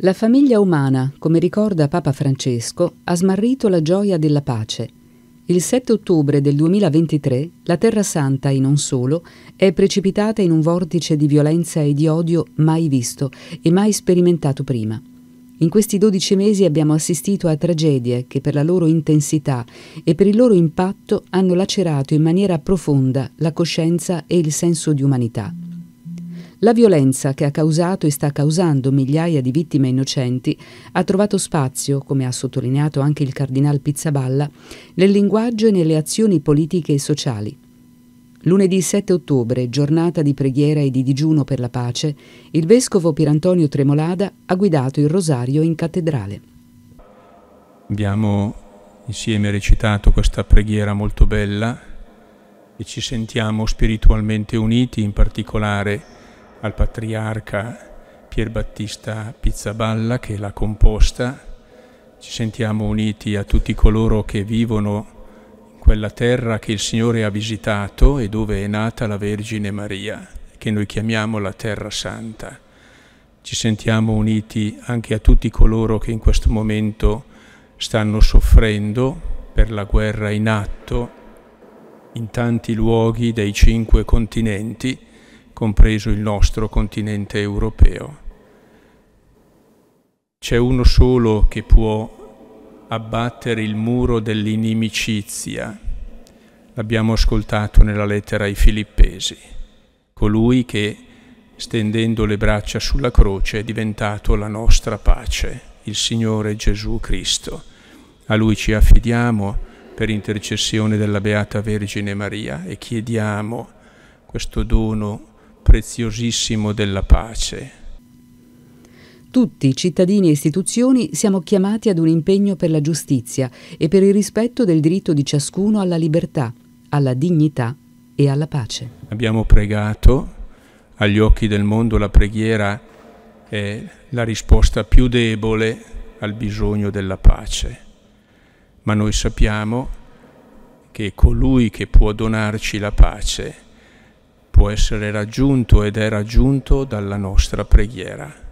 La famiglia umana, come ricorda Papa Francesco, ha smarrito la gioia della pace. Il 7 ottobre del 2023 la Terra Santa, e non solo, è precipitata in un vortice di violenza e di odio mai visto e mai sperimentato prima. In questi 12 mesi abbiamo assistito a tragedie che per la loro intensità e per il loro impatto hanno lacerato in maniera profonda la coscienza e il senso di umanità. La violenza che ha causato e sta causando migliaia di vittime innocenti ha trovato spazio, come ha sottolineato anche il cardinal Pizzaballa, nel linguaggio e nelle azioni politiche e sociali. Lunedì 7 ottobre, giornata di preghiera e di digiuno per la pace, il vescovo Pirantonio Tremolada ha guidato il rosario in cattedrale. Abbiamo insieme recitato questa preghiera molto bella e ci sentiamo spiritualmente uniti, in particolare al patriarca Pier Battista Pizzaballa che l'ha composta. Ci sentiamo uniti a tutti coloro che vivono in quella terra che il Signore ha visitato e dove è nata la Vergine Maria, che noi chiamiamo la Terra Santa. Ci sentiamo uniti anche a tutti coloro che in questo momento stanno soffrendo per la guerra in atto in tanti luoghi dei cinque continenti compreso il nostro continente europeo. C'è uno solo che può abbattere il muro dell'inimicizia, l'abbiamo ascoltato nella lettera ai Filippesi, colui che stendendo le braccia sulla croce è diventato la nostra pace, il Signore Gesù Cristo. A Lui ci affidiamo per intercessione della Beata Vergine Maria e chiediamo questo dono preziosissimo della pace. Tutti, cittadini e istituzioni, siamo chiamati ad un impegno per la giustizia e per il rispetto del diritto di ciascuno alla libertà, alla dignità e alla pace. Abbiamo pregato, agli occhi del mondo la preghiera è la risposta più debole al bisogno della pace, ma noi sappiamo che colui che può donarci la pace può essere raggiunto ed è raggiunto dalla nostra preghiera.